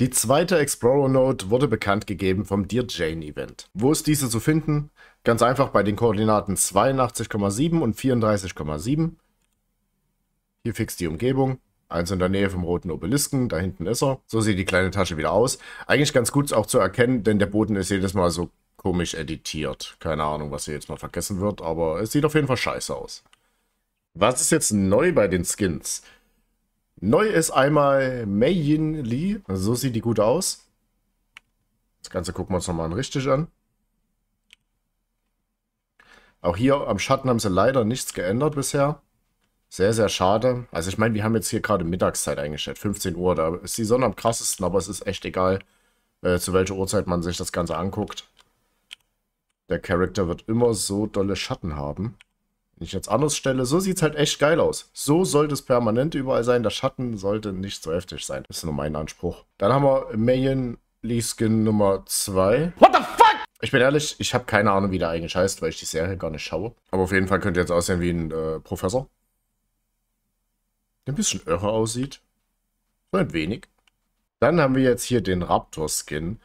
Die zweite Explorer Note wurde bekannt gegeben vom Dear Jane Event. Wo ist diese zu finden? Ganz einfach bei den Koordinaten 82,7 und 34,7. Hier fix die Umgebung. Eins in der Nähe vom roten Obelisken, da hinten ist er. So sieht die kleine Tasche wieder aus. Eigentlich ganz gut auch zu erkennen, denn der Boden ist jedes Mal so komisch editiert. Keine Ahnung, was hier jetzt mal vergessen wird, aber es sieht auf jeden Fall scheiße aus. Was ist jetzt neu bei den Skins? Neu ist einmal Mei Yin Li. so sieht die gut aus. Das Ganze gucken wir uns nochmal richtig an. Auch hier am Schatten haben sie leider nichts geändert bisher. Sehr, sehr schade. Also ich meine, wir haben jetzt hier gerade Mittagszeit eingestellt, 15 Uhr. Da ist die Sonne am krassesten, aber es ist echt egal, äh, zu welcher Uhrzeit man sich das Ganze anguckt. Der Charakter wird immer so dolle Schatten haben. Wenn ich jetzt anders stelle, so sieht es halt echt geil aus. So sollte es permanent überall sein. Der Schatten sollte nicht so heftig sein. Das ist nur mein Anspruch. Dann haben wir Mayen Lee Skin Nummer 2. What the fuck? Ich bin ehrlich, ich habe keine Ahnung, wie der eigentlich heißt, weil ich die Serie gar nicht schaue. Aber auf jeden Fall könnte jetzt aussehen wie ein äh, Professor. Der ein bisschen irre aussieht. So ein wenig. Dann haben wir jetzt hier den Raptor-Skin.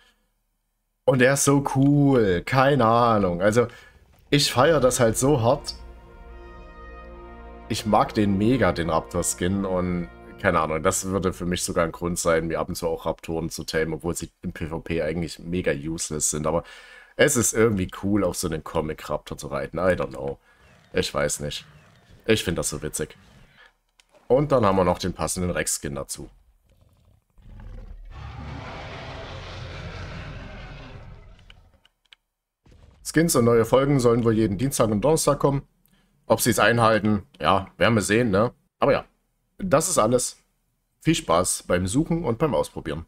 Und der ist so cool. Keine Ahnung. Also, ich feiere das halt so hart ich mag den mega, den Raptor-Skin. Und keine Ahnung, das würde für mich sogar ein Grund sein, mir ab und zu auch Raptoren zu tamen, obwohl sie im PvP eigentlich mega useless sind. Aber es ist irgendwie cool, auf so einen Comic-Raptor zu reiten. I don't know. Ich weiß nicht. Ich finde das so witzig. Und dann haben wir noch den passenden Rex-Skin dazu. Skins und neue Folgen sollen wohl jeden Dienstag und Donnerstag kommen. Ob sie es einhalten, ja, werden wir sehen, ne? Aber ja, das ist alles. Viel Spaß beim Suchen und beim Ausprobieren.